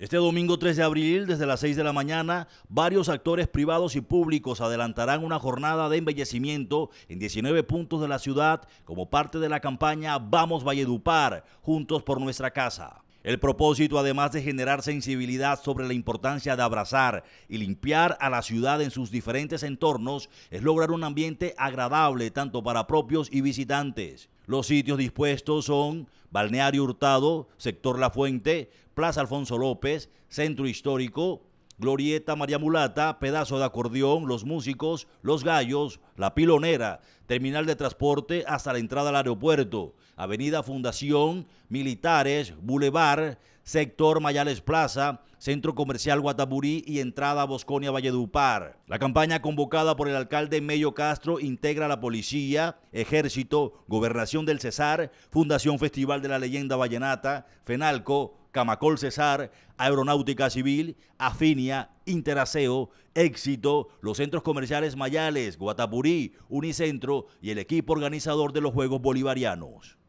Este domingo 3 de abril, desde las 6 de la mañana, varios actores privados y públicos adelantarán una jornada de embellecimiento en 19 puntos de la ciudad como parte de la campaña Vamos Valledupar, juntos por nuestra casa. El propósito, además de generar sensibilidad sobre la importancia de abrazar y limpiar a la ciudad en sus diferentes entornos, es lograr un ambiente agradable tanto para propios y visitantes. Los sitios dispuestos son Balneario Hurtado, Sector La Fuente, Plaza Alfonso López, Centro Histórico, Glorieta María Mulata, Pedazo de Acordeón, Los Músicos, Los Gallos, La Pilonera, Terminal de Transporte hasta la entrada al aeropuerto, Avenida Fundación, Militares, Boulevard, Sector Mayales Plaza, Centro Comercial Guataburí y entrada Bosconia Valledupar. La campaña convocada por el alcalde Mello Castro integra a la policía, ejército, gobernación del Cesar, Fundación Festival de la Leyenda Vallenata, FENALCO, Camacol Cesar, Aeronáutica Civil, Afinia Interaseo, Éxito, los centros comerciales Mayales, Guatapurí, Unicentro y el equipo organizador de los Juegos Bolivarianos.